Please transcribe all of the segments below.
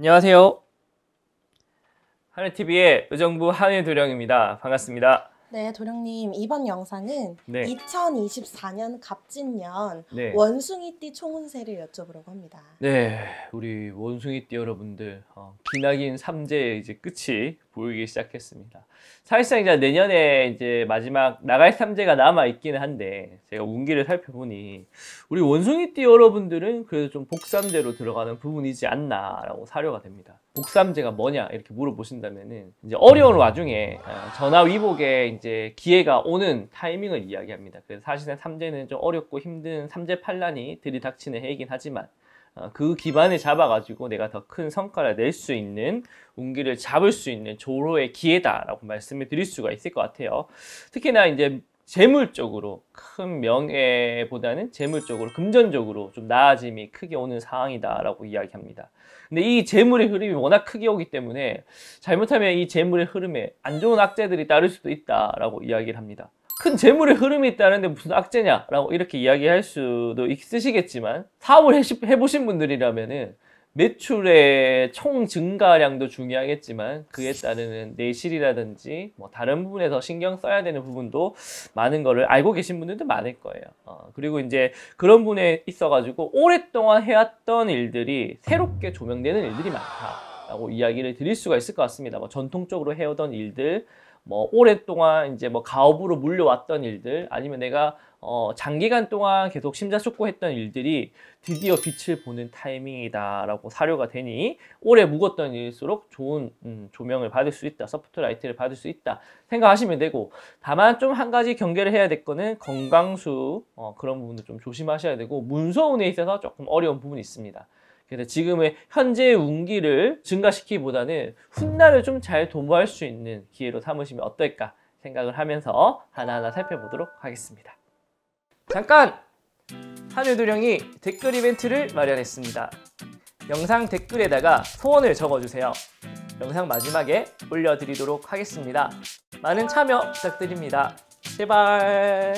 안녕하세요. 하늘TV의 의정부 한일도령입니다. 반갑습니다. 네, 도령님 이번 영상은 네. 2024년 갑진년 네. 원숭이띠 총운세를 여쭤보려고 합니다. 네, 우리 원숭이띠 여러분들 어, 기나긴 삼재의 이제 끝이 보이기 시작했습니다. 사실상 이제 내년에 이제 마지막 나갈 삼재가 남아 있기는 한데 제가 운기를 살펴보니 우리 원숭이띠 여러분들은 그래도 좀 복삼재로 들어가는 부분이지 않나라고 사료가 됩니다. 복삼재가 뭐냐 이렇게 물어보신다면은 이제 어려운 와중에 어, 전화위복에 이제 기회가 오는 타이밍을 이야기합니다. 그래서 사실상 삼재는좀 어렵고 힘든 삼재 판란이 들이닥치는 해이긴 하지만 어, 그 기반을 잡아가지고 내가 더 큰 성과를 낼 수 있는 운기를 잡을 수 있는 조로의 기회다라고 말씀을 드릴 수가 있을 것 같아요. 특히나 이제 재물적으로 큰 명예보다는 재물적으로 금전적으로 좀 나아짐이 크게 오는 상황이다라고 이야기합니다. 근데 이 재물의 흐름이 워낙 크게 오기 때문에 잘못하면 이 재물의 흐름에 안 좋은 악재들이 따를 수도 있다라고 이야기를 합니다. 큰 재물의 흐름이 있다는데 무슨 악재냐라고 이렇게 이야기할 수도 있으시겠지만 사업을 해보신 분들이라면은 매출의 총 증가량도 중요하겠지만 그에 따르는 내실이라든지 뭐 다른 부분에서 신경 써야 되는 부분도 많은 거를 알고 계신 분들도 많을 거예요. 어, 그리고 이제 그런 분에 있어가지고 오랫동안 해왔던 일들이 새롭게 조명되는 일들이 많다라고 이야기를 드릴 수가 있을 것 같습니다. 뭐 전통적으로 해오던 일들, 뭐 오랫동안 이제 뭐 가업으로 물려왔던 일들, 아니면 내가 어, 장기간 동안 계속 심사숙고했던 일들이 드디어 빛을 보는 타이밍이다라고 사료가 되니 오래 묵었던 일일수록 좋은 음, 조명을 받을 수 있다, 서프트라이트를 받을 수 있다 생각하시면 되고 다만 좀 한 가지 경계를 해야 될 거는 건강수 어, 그런 부분도 좀 조심하셔야 되고 문서운에 있어서 조금 어려운 부분이 있습니다. 그래서 지금의 현재의 운기를 증가시키기보다는 훗날을 좀 잘 도모할 수 있는 기회로 삼으시면 어떨까 생각을 하면서 하나하나 살펴보도록 하겠습니다. 잠깐! 한유도령이 댓글 이벤트를 마련했습니다. 영상 댓글에다가 소원을 적어주세요. 영상 마지막에 올려드리도록 하겠습니다. 많은 참여 부탁드립니다. 제발!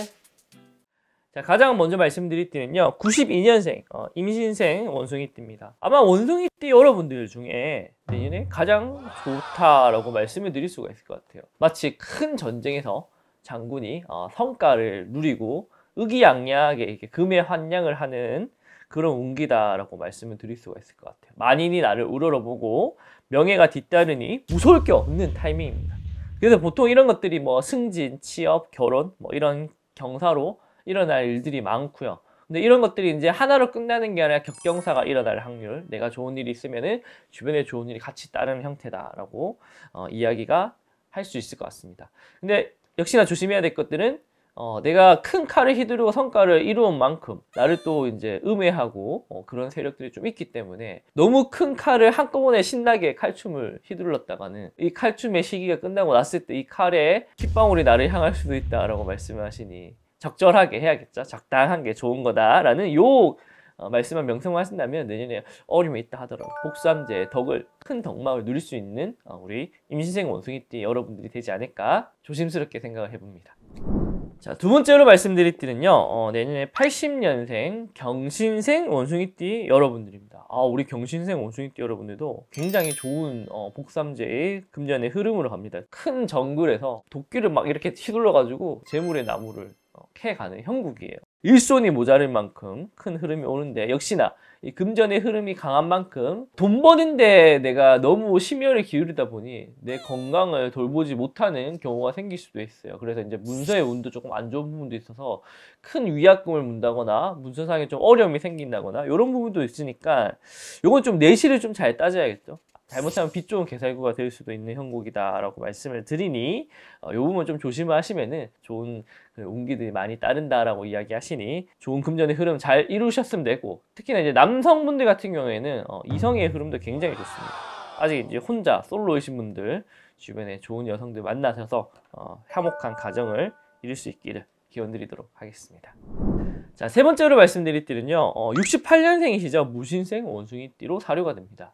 자, 가장 먼저 말씀드릴 때는요 92년생 어, 임신생 원숭이띠입니다. 아마 원숭이띠 여러분들 중에 내년에 가장 좋다라고 말씀을 드릴 수가 있을 것 같아요. 마치 큰 전쟁에서 장군이 어, 성과를 누리고 의기양양하게 금의 환양을 하는 그런 운기다라고 말씀을 드릴 수가 있을 것 같아요. 만인이 나를 우러러보고 명예가 뒤따르니 무서울 게 없는 타이밍입니다. 그래서 보통 이런 것들이 뭐 승진, 취업, 결혼 뭐 이런 경사로 일어날 일들이 많고요. 근데 이런 것들이 이제 하나로 끝나는 게 아니라 격경사가 일어날 확률, 내가 좋은 일이 있으면은 주변에 좋은 일이 같이 따르는 형태다라고 어, 이야기가 할 수 있을 것 같습니다. 근데 역시나 조심해야 될 것들은 어, 내가 큰 칼을 휘두르고 성과를 이루은 만큼 나를 또 이제 음해하고 어, 그런 세력들이 좀 있기 때문에 너무 큰 칼을 한꺼번에 신나게 칼춤을 휘둘렀다가는 이 칼춤의 시기가 끝나고 났을 때 이 칼에 핏방울이 나를 향할 수도 있다라고 말씀하시니 적절하게 해야겠죠. 적당한 게 좋은 거다라는 요 어, 말씀만 명성하신다면 내년에 어림이 있다 하더라도 복수함제 덕을 큰덕마을 누릴 수 있는 어, 우리 임신생 원숭이띠 여러분들이 되지 않을까 조심스럽게 생각을 해봅니다. 자, 두 번째로 말씀드릴 띠는요, 어, 내년에 80년생 경신생 원숭이띠 여러분들입니다. 아, 우리 경신생 원숭이띠 여러분들도 굉장히 좋은 어, 복삼제의 금전의 흐름으로 갑니다. 큰 정글에서 도끼를 막 이렇게 휘둘러가지고 재물의 나무를 어, 캐가는 형국이에요. 일손이 모자랄 만큼 큰 흐름이 오는데, 역시나 이 금전의 흐름이 강한 만큼 돈 버는데 내가 너무 심혈을 기울이다 보니 내 건강을 돌보지 못하는 경우가 생길 수도 있어요. 그래서 이제 문서의 운도 조금 안 좋은 부분도 있어서 큰 위약금을 문다거나 문서상에 좀 어려움이 생긴다거나 이런 부분도 있으니까 이건 좀 내실을 좀 잘 따져야겠죠. 잘못하면 빚 좋은 개살구가 될 수도 있는 형국이다라고 말씀을 드리니 어, 요 부분 좀 조심하시면은 좋은 그 운기들이 많이 따른다라고 이야기하시니 좋은 금전의 흐름 잘 이루셨으면 되고 특히나 이제 남성분들 같은 경우에는 어, 이성의 흐름도 굉장히 좋습니다. 아직 이제 혼자 솔로이신 분들 주변에 좋은 여성들 만나셔서 어, 화목한 가정을 이룰 수 있기를 기원드리도록 하겠습니다. 자, 세 번째로 말씀드릴 띠는요, 어, 68년생이시죠. 무신생, 원숭이띠로 사료가 됩니다.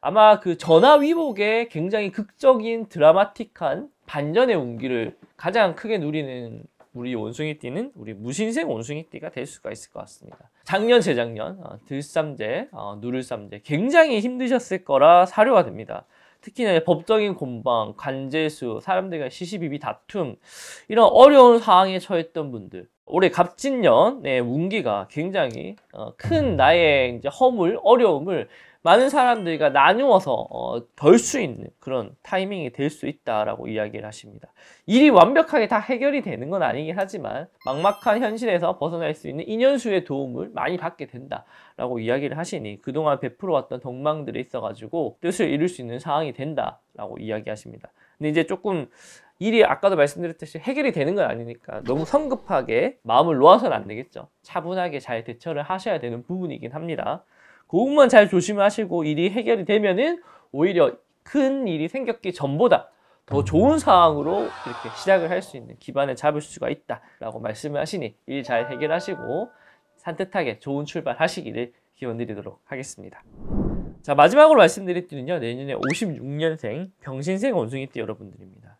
아마 그 전화위복의 굉장히 극적인 드라마틱한 반전의 운기를 가장 크게 누리는 우리 원숭이띠는 우리 무신생 원숭이띠가 될 수가 있을 것 같습니다. 작년, 재작년 어, 들쌈제 어, 누를쌈제 굉장히 힘드셨을 거라 사료가 됩니다. 특히나 법적인 공방관제수 사람들 간 시시비비 다툼 이런 어려운 상황에 처했던 분들 올해 갑진년의 운기가 굉장히 어, 큰 나의 이제 허물, 어려움을 많은 사람들과 나누어서 어, 덜수 있는 그런 타이밍이 될 수 있다라고 이야기를 하십니다. 일이 완벽하게 다 해결이 되는 건 아니긴 하지만 막막한 현실에서 벗어날 수 있는 인연수의 도움을 많이 받게 된다라고 이야기를 하시니 그동안 베풀어왔던 덕망들이 있어가지고 뜻을 이룰 수 있는 상황이 된다라고 이야기하십니다. 근데 이제 조금 일이 아까도 말씀드렸듯이 해결이 되는 건 아니니까 너무 성급하게 마음을 놓아서는 안 되겠죠. 차분하게 잘 대처를 하셔야 되는 부분이긴 합니다. 그 부분만 잘 조심하시고 일이 해결이 되면은 오히려 큰 일이 생겼기 전보다 더 좋은 상황으로 이렇게 시작을 할 수 있는 기반을 잡을 수가 있다라고 말씀을 하시니 일 잘 해결하시고 산뜻하게 좋은 출발하시기를 기원드리도록 하겠습니다. 자 마지막으로 말씀드릴때는요 내년에 56년생 병신생 원숭이띠 여러분들입니다.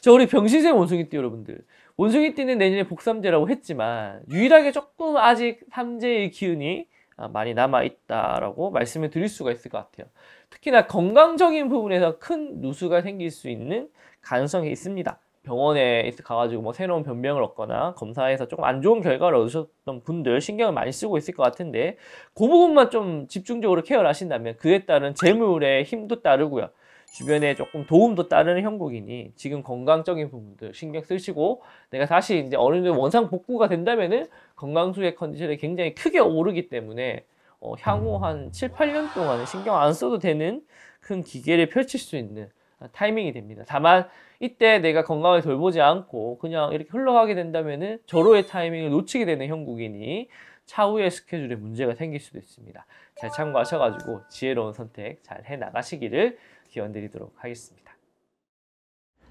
자 우리 병신생 원숭이띠 여러분들 원숭이띠는 내년에 복삼재라고 했지만 유일하게 조금 아직 삼재의 기운이 아, 많이 남아 있다라고 말씀을 드릴 수가 있을 것 같아요. 특히나 건강적인 부분에서 큰 누수가 생길 수 있는 가능성이 있습니다. 병원에 가가지고 뭐 새로운 변명을 얻거나 검사에서 조금 안 좋은 결과를 얻으셨던 분들 신경을 많이 쓰고 있을 것 같은데 그 부분만 좀 집중적으로 케어를 하신다면 그에 따른 재물의 힘도 따르고요. 주변에 조금 도움도 따르는 형국이니 지금 건강적인 부분들 신경 쓰시고 내가 사실 이제 어느 정도 원상 복구가 된다면은 건강수의 컨디션이 굉장히 크게 오르기 때문에 어, 향후 음. 한 7, 8년 동안은 신경 안 써도 되는 큰 기계를 펼칠 수 있는 아, 타이밍이 됩니다. 다만 이때 내가 건강을 돌보지 않고 그냥 이렇게 흘러가게 된다면은 절호의 타이밍을 놓치게 되는 형국이니 차후의 스케줄에 문제가 생길 수도 있습니다. 잘 참고하셔가지고 지혜로운 선택 잘 해나가시기를 기원드리도록 하겠습니다.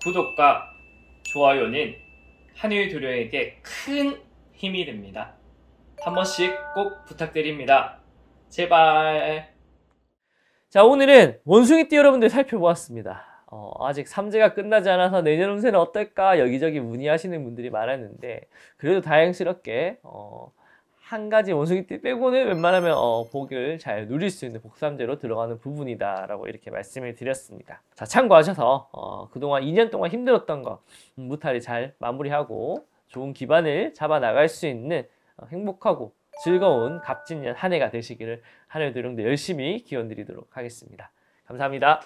구독과 좋아요는 한일 두려에게 큰 힘이 됩니다. 한 번씩 꼭 부탁드립니다. 제발. 자, 오늘은 원숭이띠 여러분들 살펴보았습니다. 어, 아직 삼재가 끝나지 않아서 내년 운세는 어떨까 여기저기 문의하시는 분들이 많았는데 그래도 다행스럽게 어, 한 가지 원숭이띠 빼고는 웬만하면 어, 복을 잘 누릴 수 있는 복삼제로 들어가는 부분이다라고 이렇게 말씀을 드렸습니다. 자 참고하셔서 어, 그동안 2년 동안 힘들었던 거 무탈이 잘 마무리하고 좋은 기반을 잡아 나갈 수 있는 어, 행복하고 즐거운 갑진년 한 해가 되시기를 하늘도령도 열심히 기원 드리도록 하겠습니다. 감사합니다.